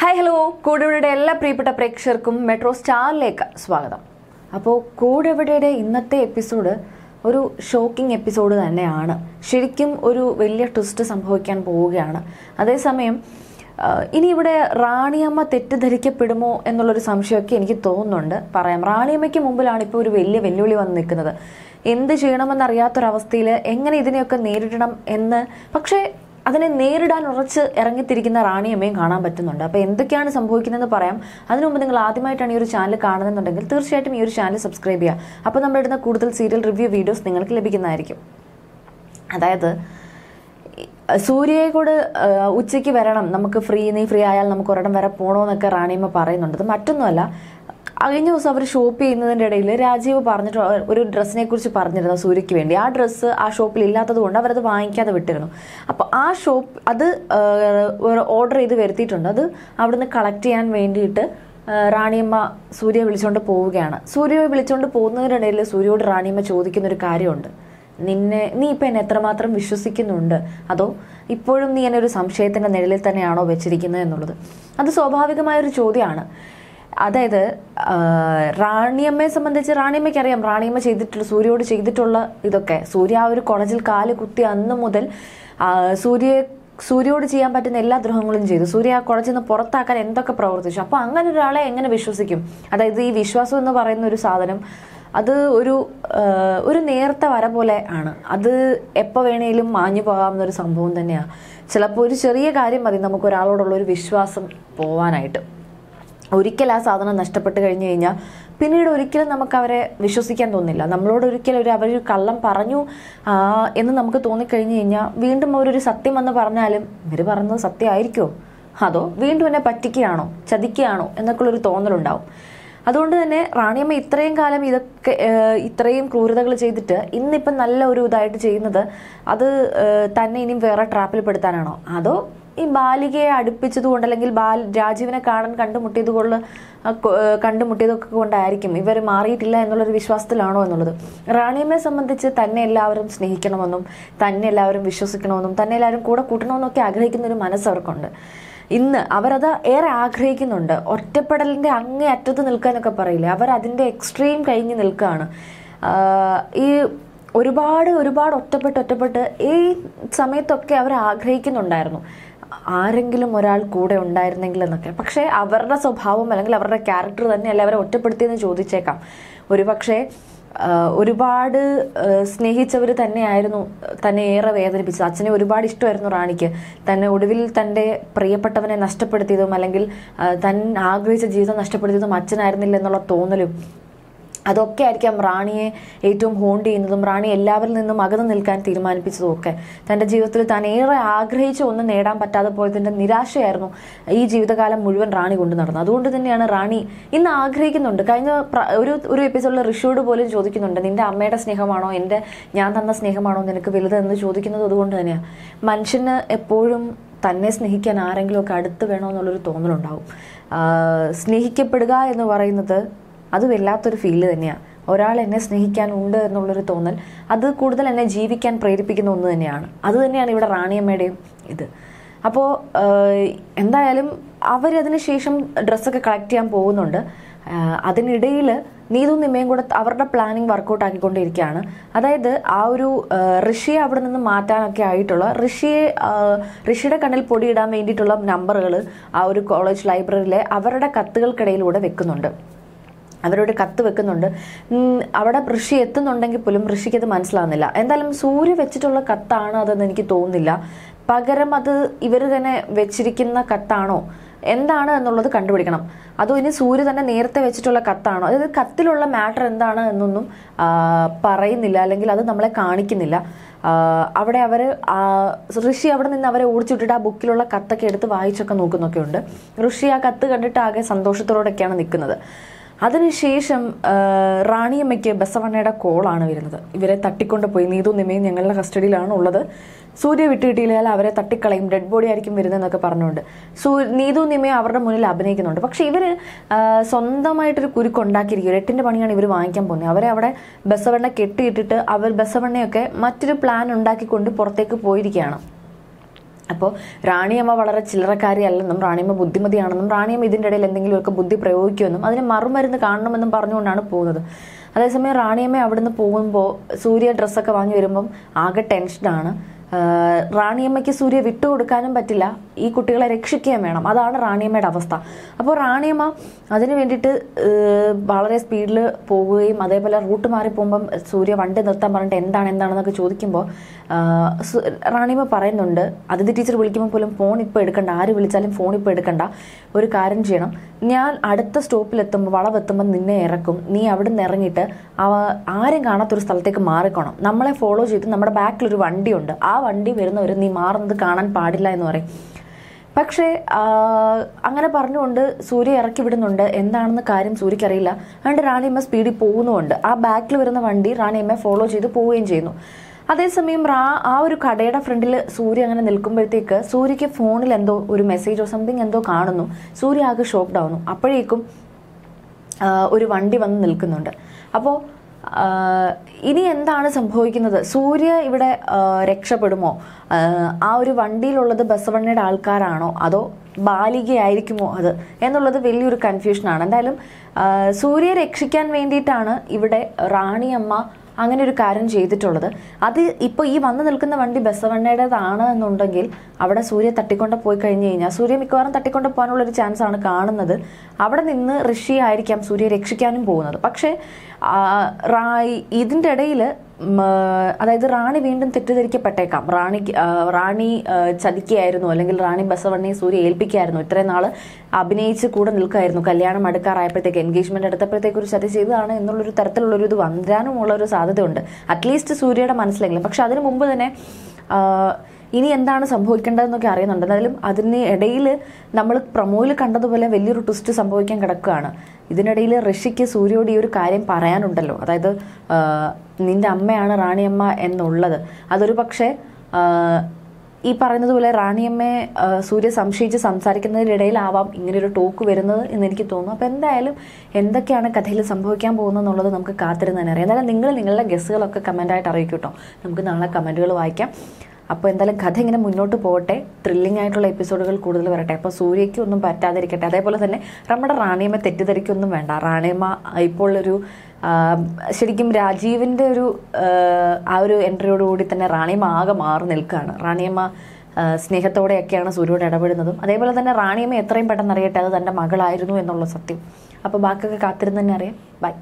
hi hello കൂടെവിടെ എല്ലാ പ്രിയപ്പെട്ട പ്രേക്ഷകർക്കും മെട്രോ സ്റ്റാറിലേക്ക് സ്വാഗതം അപ്പോൾ കൂടെവിടെയുടെ ഇന്നത്തെ എപ്പിസോഡ് ഒരു ഷോക്കിംഗ് എപ്പിസോഡ് തന്നെയാണ് ശരിക്കും ഒരു വലിയ ട്വിസ്റ്റ് സംഭവിക്കാൻ പോവുകയാണ് അതേസമയം ഇനി ഇവിടെ റാണിയമ്മ തെറ്റിദ്ധരിക്കപ്പെടുമോ എന്നുള്ളൊരു സംശയമൊക്കെ എനിക്ക് തോന്നുന്നുണ്ട് പറയാം റാണിയമ്മയ്ക്ക് മുമ്പിലാണ് ഇപ്പോൾ ഒരു വലിയ വെല്ലുവിളി വന്ന് നിൽക്കുന്നത് എന്ത് ചെയ്യണമെന്നറിയാത്തൊരവസ്ഥയിൽ എങ്ങനെ ഇതിനെയൊക്കെ നേരിടണം എന്ന് പക്ഷേ അതിനെ നേരിടാൻ ഉറച്ച് ഇറങ്ങിത്തിരിക്കുന്ന റാണിയമ്മയും കാണാൻ പറ്റുന്നുണ്ട് അപ്പോൾ എന്തൊക്കെയാണ് സംഭവിക്കുന്നതെന്ന് പറയാം അതിനു മുമ്പ് നിങ്ങൾ ആദ്യമായിട്ടാണ് ഈ ഒരു ചാനൽ കാണുന്നുണ്ടെങ്കിൽ തീർച്ചയായിട്ടും ഈ ഒരു ചാനൽ സബ്സ്ക്രൈബ് ചെയ്യുക അപ്പോൾ നമ്മൾ ഇടുന്ന കൂടുതൽ സീരിയൽ റിവ്യൂ വീഡിയോസ് നിങ്ങൾക്ക് ലഭിക്കുന്നതായിരിക്കും അതായത് സൂര്യയെ കൂടെ ഉച്ചയ്ക്ക് വരണം നമുക്ക് ഫ്രീ നീ ഫ്രീ ആയാൽ നമുക്ക് ഒരിടം വരെ പോകണമെന്നൊക്കെ റാണിയമ്മ പറയുന്നുണ്ട് അത് മറ്റൊന്നുമല്ല കഴിഞ്ഞ ദിവസം അവർ ഷോപ്പ് ചെയ്യുന്നതിൻ്റെ ഇടയിൽ രാജീവ് പറഞ്ഞിട്ട് ഒരു ഡ്രസ്സിനെ കുറിച്ച് പറഞ്ഞിരുന്നു സൂര്യയ്ക്ക് വേണ്ടി ആ ഡ്രസ്സ് ആ ഷോപ്പിൽ ഇല്ലാത്തത് കൊണ്ട് അവരത് വാങ്ങിക്കാതെ വിട്ടിരുന്നു അപ്പോൾ ആ ഷോപ്പ് അത് ഓർഡർ ചെയ്ത് വരുത്തിയിട്ടുണ്ട് അത് അവിടുന്ന് കളക്ട് ചെയ്യാൻ വേണ്ടിയിട്ട് റാണിയമ്മ സൂര്യ വിളിച്ചുകൊണ്ട് പോവുകയാണ് സൂര്യ വിളിച്ചുകൊണ്ട് പോകുന്നതിനിടയിൽ സൂര്യയോട് റാണിയമ്മ ചോദിക്കുന്ന ഒരു കാര്യമുണ്ട് നിന്നെ നീ ഇപ്പം എന്നെ എത്രമാത്രം വിശ്വസിക്കുന്നുണ്ട് അതോ ഇപ്പോഴും നീ എന്നെ ഒരു സംശയത്തിൻ്റെ നിഴലിൽ തന്നെയാണോ വെച്ചിരിക്കുന്നത് എന്നുള്ളത് അത് സ്വാഭാവികമായൊരു ചോദ്യമാണ് അതായത് റാണിയമ്മയെ സംബന്ധിച്ച് റാണിയമ്മയ്ക്ക് അറിയാം റാണിയമ്മ ചെയ്തിട്ടുള്ള സൂര്യയോട് ചെയ്തിട്ടുള്ള ഇതൊക്കെ സൂര്യ ആ ഒരു കുണജിൽ കാല് കുത്തി അന്ന് മുതൽ സൂര്യ സൂര്യയോട് ചെയ്യാൻ പറ്റുന്ന എല്ലാ ദ്രോഹങ്ങളും ചെയ്തു സൂര്യ ആ കുളത്തിൽ നിന്ന് പുറത്താക്കാൻ എന്തൊക്കെ പ്രവർത്തിച്ചു അപ്പോൾ അങ്ങനെ ഒരാളെ എങ്ങനെ വിശ്വസിക്കും അതായത് ഈ വിശ്വാസം എന്ന് പറയുന്ന ഒരു സാധനം അത് ഒരു ഒരു നേർത്ത വര പോലെ ആണ് അത് എപ്പോൾ വേണേലും മാഞ്ഞു പോകാവുന്ന ഒരു സംഭവം തന്നെയാണ് ചിലപ്പോൾ ഒരു ചെറിയ കാര്യം മതി നമുക്ക് ഒരാളോടുള്ള ഒരു വിശ്വാസം പോവാനായിട്ട് ഒരിക്കൽ ആ സാധനം നഷ്ടപ്പെട്ട് കഴിഞ്ഞു കഴിഞ്ഞാൽ പിന്നീട് ഒരിക്കലും നമുക്ക് അവരെ വിശ്വസിക്കാൻ തോന്നില്ല നമ്മളോട് ഒരിക്കലും ഒരു അവർ കള്ളം പറഞ്ഞു എന്ന് നമുക്ക് തോന്നിക്കഴിഞ്ഞു കഴിഞ്ഞാൽ വീണ്ടും അവരൊരു സത്യം എന്ന് പറഞ്ഞാലും ഇവർ പറയുന്നത് സത്യമായിരിക്കുമോ അതോ വീണ്ടും എന്നെ പറ്റിക്കുകയാണോ ചതിക്കുകയാണോ എന്നൊക്കെ ഉള്ളൊരു തോന്നലുണ്ടാവും അതുകൊണ്ട് തന്നെ റാണിയമ്മ ഇത്രയും കാലം ഇതൊക്കെ ഇത്രയും ക്രൂരതകൾ ചെയ്തിട്ട് ഇന്നിപ്പം നല്ല ഒരു ഇതായിട്ട് ചെയ്യുന്നത് അത് തന്നെ ഇനിയും വേറെ ട്രാപ്പിൽ പെടുത്താനാണോ അതോ ഈ ബാലികയെ കൊണ്ട് അല്ലെങ്കിൽ ബാൽ രാജീവിനെ കാണാൻ കണ്ടുമുട്ടിയത് കൊണ്ട് കണ്ടുമുട്ടിയതൊക്കെ കൊണ്ടായിരിക്കും ഇവർ മാറിയിട്ടില്ല എന്നുള്ളൊരു വിശ്വാസത്തിലാണോ എന്നുള്ളത് റാണിയമ്മയെ സംബന്ധിച്ച് തന്നെ എല്ലാവരും സ്നേഹിക്കണമെന്നും തന്നെ എല്ലാവരും വിശ്വസിക്കണമെന്നും തന്നെ എല്ലാവരും കൂടെ കൂട്ടണമെന്നൊക്കെ ആഗ്രഹിക്കുന്ന ഒരു മനസ്സ് അവർക്കുണ്ട് ഇന്ന് അവരത് ഏറെ ആഗ്രഹിക്കുന്നുണ്ട് ഒറ്റപ്പെടലിൻ്റെ അങ്ങേ അറ്റത്ത് നിൽക്കാനൊക്കെ പറയില്ലേ അവർ അതിന്റെ എക്സ്ട്രീം കഴിഞ്ഞ് നിൽക്കുകയാണ് ഈ ഒരുപാട് ഒരുപാട് ഒറ്റപ്പെട്ട് ഒറ്റപ്പെട്ട് ഈ സമയത്തൊക്കെ അവർ ആഗ്രഹിക്കുന്നുണ്ടായിരുന്നു ആരെങ്കിലും ഒരാൾ കൂടെ ഉണ്ടായിരുന്നെങ്കിൽ എന്നൊക്കെ പക്ഷേ അവരുടെ സ്വഭാവം അല്ലെങ്കിൽ അവരുടെ ക്യാരക്ടർ തന്നെയല്ല അവരെ ഒറ്റപ്പെടുത്തിയെന്ന് ചോദിച്ചേക്കാം ഒരുപക്ഷെ ഒരുപാട് സ്നേഹിച്ചവർ തന്നെയായിരുന്നു തന്നെ ഏറെ വേദനിപ്പിച്ചത് അച്ഛനെ ഒരുപാട് ഇഷ്ടമായിരുന്നു റാണിക്ക് തന്നെ ഒടുവിൽ തൻ്റെ പ്രിയപ്പെട്ടവനെ നഷ്ടപ്പെടുത്തിയതും അല്ലെങ്കിൽ തൻ ആഗ്രഹിച്ച ജീവിതം നഷ്ടപ്പെടുത്തിയതും അച്ഛനായിരുന്നില്ല എന്നുള്ള തോന്നലും അതൊക്കെ ആയിരിക്കാം റാണിയെ ഏറ്റവും ഹോണ്ട് ചെയ്യുന്നതും റാണി എല്ലാവരിൽ നിന്നും അകന്നു നിൽക്കാൻ തീരുമാനിപ്പിച്ചതും ഒക്കെ തൻ്റെ ജീവിതത്തിൽ താൻ ഏറെ ആഗ്രഹിച്ച ഒന്നും നേടാൻ പറ്റാതെ പോയതിൻ്റെ നിരാശയായിരുന്നു ഈ ജീവിതകാലം മുഴുവൻ റാണി കൊണ്ടു നടന്നത് അതുകൊണ്ട് തന്നെയാണ് റാണി ഇന്ന് ആഗ്രഹിക്കുന്നുണ്ട് കഴിഞ്ഞ ഒരു ഒരു എപ്പിസോഡിൽ ഋഷിയോട് പോലും ചോദിക്കുന്നുണ്ട് നിന്റെ അമ്മയുടെ സ്നേഹമാണോ എൻ്റെ ഞാൻ തന്ന സ്നേഹമാണോ നിനക്ക് വലുതെന്ന് ചോദിക്കുന്നത് അതുകൊണ്ട് തന്നെയാണ് മനുഷ്യന് എപ്പോഴും തന്നെ സ്നേഹിക്കാൻ ആരെങ്കിലുമൊക്കെ അടുത്ത് വേണമെന്നുള്ളൊരു തോന്നലുണ്ടാവും സ്നേഹിക്കപ്പെടുക എന്ന് പറയുന്നത് അത് വല്ലാത്തൊരു ഫീല് തന്നെയാണ് ഒരാൾ എന്നെ സ്നേഹിക്കാനുണ്ട് എന്നുള്ളൊരു തോന്നൽ അത് കൂടുതൽ എന്നെ ജീവിക്കാൻ പ്രേരിപ്പിക്കുന്ന ഒന്ന് തന്നെയാണ് അത് തന്നെയാണ് ഇവിടെ റാണിയമ്മയുടെയും ഇത് അപ്പോൾ എന്തായാലും അവരതിന് ശേഷം ഡ്രസ്സൊക്കെ കളക്ട് ചെയ്യാൻ പോകുന്നുണ്ട് അതിനിടയിൽ നീതും നിമ്മയും കൂടെ അവരുടെ പ്ലാനിങ് വർക്കൗട്ട് ആക്കിക്കൊണ്ടിരിക്കുകയാണ് അതായത് ആ ഒരു ഋഷിയെ അവിടെ നിന്ന് മാറ്റാനൊക്കെ ആയിട്ടുള്ള ഋഷിയെ ഋഷിയുടെ കണ്ണിൽ പൊടിയിടാൻ വേണ്ടിയിട്ടുള്ള നമ്പറുകൾ ആ ഒരു കോളേജ് ലൈബ്രറിയിലെ അവരുടെ കത്തുകൾക്കിടയിലൂടെ വെക്കുന്നുണ്ട് അവരോട് കത്ത് വെക്കുന്നുണ്ട് അവിടെ ഋഷി എത്തുന്നുണ്ടെങ്കിൽ പോലും ഋഷിക്ക് അത് മനസ്സിലാകുന്നില്ല എന്തായാലും സൂര്യ വെച്ചിട്ടുള്ള കത്താണ് അതെന്ന് എനിക്ക് തോന്നുന്നില്ല പകരം അത് ഇവർ തന്നെ വെച്ചിരിക്കുന്ന കത്താണോ എന്താണ് എന്നുള്ളത് കണ്ടുപിടിക്കണം അതോ ഇനി സൂര്യ തന്നെ നേരത്തെ വെച്ചിട്ടുള്ള കത്താണോ അതായത് കത്തിലുള്ള മാറ്റർ എന്താണ് എന്നൊന്നും പറയുന്നില്ല അല്ലെങ്കിൽ അത് നമ്മളെ കാണിക്കുന്നില്ല അവിടെ അവർ ഋഷി അവിടെ നിന്ന് അവരെ ഓടിച്ചുവിട്ടിട്ട് ആ ബുക്കിലുള്ള കത്തൊക്കെ എടുത്ത് വായിച്ചൊക്കെ നോക്കുന്നൊക്കെ ഉണ്ട് ഋഷി ആ കത്ത് കണ്ടിട്ട് ആകെ സന്തോഷത്തോടൊക്കെയാണ് നിൽക്കുന്നത് അതിനുശേഷം റാണിയമ്മയ്ക്ക് ബസവണ്ണയുടെ കോളാണ് വരുന്നത് ഇവരെ തട്ടിക്കൊണ്ട് പോയി നീതു നിമയും ഞങ്ങളുടെ കസ്റ്റഡിയിലാണ് ഉള്ളത് സൂര്യ വിട്ടുകിട്ടിയില്ല അവരെ തട്ടിക്കളയും ഡെഡ് ബോഡി ആയിരിക്കും വരുന്നതെന്നൊക്കെ പറഞ്ഞുകൊണ്ട് സൂ നീതു നിമയും അവരുടെ മുന്നിൽ അഭിനയിക്കുന്നുണ്ട് പക്ഷെ ഇവർ സ്വന്തമായിട്ടൊരു കുരുക്കുണ്ടാക്കിയിരിക്കും എട്ടിൻ്റെ പണിയാണ് ഇവർ വാങ്ങിക്കാൻ പോകുന്നത് അവരെ അവിടെ ബസവണ്ണ കെട്ടിയിട്ടിട്ട് അവർ ബസവണ്ണയൊക്കെ മറ്റൊരു പ്ലാൻ ഉണ്ടാക്കിക്കൊണ്ട് പുറത്തേക്ക് പോയിരിക്കുകയാണ് അപ്പോൾ റാണിയമ്മ വളരെ ചില്ലറക്കാരിയല്ലെന്നും റാണിയമ്മ ബുദ്ധിമതിയാണെന്നും റാണിയമ്മ ഇതിൻ്റെ ഇടയിൽ എന്തെങ്കിലുമൊക്കെ ബുദ്ധി പ്രയോഗിക്കുമെന്നും അതിന് മറുമരുന്ന് കാണണമെന്നും പറഞ്ഞുകൊണ്ടാണ് പോകുന്നത് അതേസമയം റാണിയമ്മ അവിടുന്ന് പോകുമ്പോൾ സൂര്യ ഡ്രസ്സൊക്കെ വാങ്ങി വരുമ്പം ആകെ ടെൻഷനാണ് റാണിയമ്മയ്ക്ക് സൂര്യ വിട്ടുകൊടുക്കാനും പറ്റില്ല ഈ കുട്ടികളെ രക്ഷിക്കുകയും വേണം അതാണ് റാണിയമ്മയുടെ അവസ്ഥ അപ്പോൾ റാണിയമ്മ അതിന് വേണ്ടിയിട്ട് വളരെ സ്പീഡിൽ പോവുകയും അതേപോലെ റൂട്ട് മാറി പോകുമ്പം സൂര്യ വണ്ടി നിർത്താൻ പറഞ്ഞിട്ട് എന്താണ് എന്താണെന്നൊക്കെ ചോദിക്കുമ്പോൾ റാണിയമ്മ പറയുന്നുണ്ട് അതിഥി ടീച്ചർ വിളിക്കുമ്പോൾ പോലും ഫോൺ ഇപ്പോൾ എടുക്കണ്ട ആര് വിളിച്ചാലും ഫോൺ ഇപ്പോൾ എടുക്കണ്ട ഒരു കാര്യം ചെയ്യണം ഞാൻ അടുത്ത സ്റ്റോപ്പിലെത്തുമ്പോൾ വളവെത്തുമ്പോൾ നിന്നെ ഇറക്കും നീ അവിടെ നിന്ന് ഇറങ്ങിയിട്ട് ആരും കാണാത്തൊരു സ്ഥലത്തേക്ക് മാറിക്കോണം നമ്മളെ ഫോളോ ചെയ്ത് നമ്മുടെ ബാക്കിലൊരു വണ്ടിയുണ്ട് ആ വണ്ടി വരുന്നവർ നീ മാറുന്നത് കാണാൻ പാടില്ല എന്ന് പറയും പക്ഷേ അങ്ങനെ പറഞ്ഞുകൊണ്ട് സൂര്യ ഇറക്കി വിടുന്നുണ്ട് എന്താണെന്ന് കാര്യം സൂര്യക്കറിയില്ല അതുകൊണ്ട് റാണിയമ്മ സ്പീഡിൽ പോകുന്നുമുണ്ട് ആ ബാക്കിൽ വരുന്ന വണ്ടി റാണിയമ്മയെ ഫോളോ ചെയ്ത് പോവുകയും ചെയ്യുന്നു അതേസമയം റാ ആ ഒരു കടയുടെ ഫ്രണ്ടിൽ സൂര്യ അങ്ങനെ നിൽക്കുമ്പോഴത്തേക്ക് സൂര്യക്ക് ഫോണിൽ എന്തോ ഒരു മെസ്സേജോ സംതിങ് എന്തോ കാണുന്നു സൂര്യ ആകെ ഷോക്ക്ഡ് ആവുന്നു അപ്പോഴേക്കും ഒരു വണ്ടി വന്ന് നിൽക്കുന്നുണ്ട് അപ്പോൾ ഇനി എന്താണ് സംഭവിക്കുന്നത് സൂര്യ ഇവിടെ രക്ഷപ്പെടുമോ ആ ഒരു വണ്ടിയിലുള്ളത് ബസവണ്ണയുടെ ആൾക്കാരാണോ അതോ ബാലികയായിരിക്കുമോ അത് എന്നുള്ളത് വലിയൊരു കൺഫ്യൂഷനാണ് എന്തായാലും സൂര്യയെ രക്ഷിക്കാൻ വേണ്ടിയിട്ടാണ് ഇവിടെ റാണിയമ്മ അങ്ങനെ ഒരു കാര്യം ചെയ്തിട്ടുള്ളത് അത് ഇപ്പൊ ഈ വന്നു നിൽക്കുന്ന വണ്ടി ബസവണ്ണയുടേതാണ് എന്നുണ്ടെങ്കിൽ അവിടെ സൂര്യ തട്ടിക്കൊണ്ട് പോയി കഴിഞ്ഞു കഴിഞ്ഞാൽ സൂര്യ മിക്കവാറും തട്ടിക്കൊണ്ട് പോകാനുള്ള ഒരു ചാൻസ് ആണ് കാണുന്നത് അവിടെ നിന്ന് ഋഷി ആയിരിക്കാം സൂര്യ രക്ഷിക്കാനും പോകുന്നത് പക്ഷേ ഇതിൻ്റെ ഇടയിൽ അതായത് റാണി വീണ്ടും തെറ്റിദ്ധരിക്കപ്പെട്ടേക്കാം റാണി റാണി ചതിക്കുകയായിരുന്നു അല്ലെങ്കിൽ റാണി ബസവണ്ണയെ സൂര്യ ഏൽപ്പിക്കായിരുന്നു ഇത്രയും നാൾ അഭിനയിച്ച് കൂടെ നിൽക്കായിരുന്നു കല്യാണം അടുക്കാറായപ്പോഴത്തേക്ക് എൻഗേജ്മെന്റ് എടുത്തപ്പോഴത്തേക്ക് ഒരു ചതി ചെയ്തതാണ് എന്നുള്ളൊരു തരത്തിലുള്ളൊരു ഇത് വന്ദ്രാനുമുള്ള ഒരു സാധ്യതയുണ്ട് അറ്റ്ലീസ്റ്റ് സൂര്യയുടെ മനസ്സിലെങ്കിലും പക്ഷെ അതിനു മുമ്പ് തന്നെ ഇനി എന്താണ് സംഭവിക്കേണ്ടതെന്നൊക്കെ അറിയുന്നുണ്ട് എന്നാലും അതിന് ഇടയിൽ നമ്മൾ പ്രൊമോയിൽ കണ്ടതുപോലെ വലിയൊരു ട്വിസ്റ്റ് സംഭവിക്കാൻ കിടക്കുകയാണ് ഇതിനിടയിൽ ഋഷിക്ക് സൂര്യോട് ഈ ഒരു കാര്യം പറയാനുണ്ടല്ലോ അതായത് നിന്റെ അമ്മയാണ് റാണിയമ്മ എന്നുള്ളത് അതൊരു പക്ഷേ ഈ പറയുന്നത് പോലെ റാണിയമ്മയെ സൂര്യ സംശയിച്ച് സംസാരിക്കുന്നതിനിടയിലാവാം ഒരു ടോക്ക് വരുന്നത് എന്ന് എനിക്ക് തോന്നുന്നു അപ്പോൾ എന്തായാലും എന്തൊക്കെയാണ് കഥയിൽ സംഭവിക്കാൻ പോകുന്നത് എന്നുള്ളത് നമുക്ക് കാത്തിരുന്ന് തന്നെ അറിയാം എന്തായാലും നിങ്ങൾ നിങ്ങളുടെ ഗസ്സുകളൊക്കെ കമൻറ്റായിട്ട് അറിയിക്കൂട്ടോ നമുക്ക് നാളെ കമൻറ്റുകൾ വായിക്കാം അപ്പോൾ എന്തായാലും കഥ ഇങ്ങനെ മുന്നോട്ട് പോകട്ടെ ത്രില്ലിംഗ് ആയിട്ടുള്ള എപ്പിസോഡുകൾ കൂടുതൽ വരട്ടെ അപ്പോൾ സൂര്യയ്ക്ക് ഒന്നും പറ്റാതിരിക്കട്ടെ അതേപോലെ തന്നെ നമ്മുടെ റാണിയമ്മ തെറ്റിദ്ധരിക്കൊന്നും വേണ്ട റാണിയമ്മ ഇപ്പോൾ ഒരു ശരിക്കും രാജീവിൻ്റെ ഒരു ആ ഒരു എൻട്രിയോടുകൂടി തന്നെ റാണിയമ്മ ആകെ മാറി നിൽക്കുകയാണ് റാണിയമ്മ സ്നേഹത്തോടെയൊക്കെയാണ് സൂര്യയോട് ഇടപെടുന്നതും അതേപോലെ തന്നെ റാണിയമ്മ എത്രയും പെട്ടെന്ന് അറിയട്ടെ അത് തൻ്റെ മകളായിരുന്നു എന്നുള്ള സത്യം അപ്പോൾ ബാക്കിയൊക്കെ കാത്തിരുന്ന് തന്നെ അറിയാം ബൈ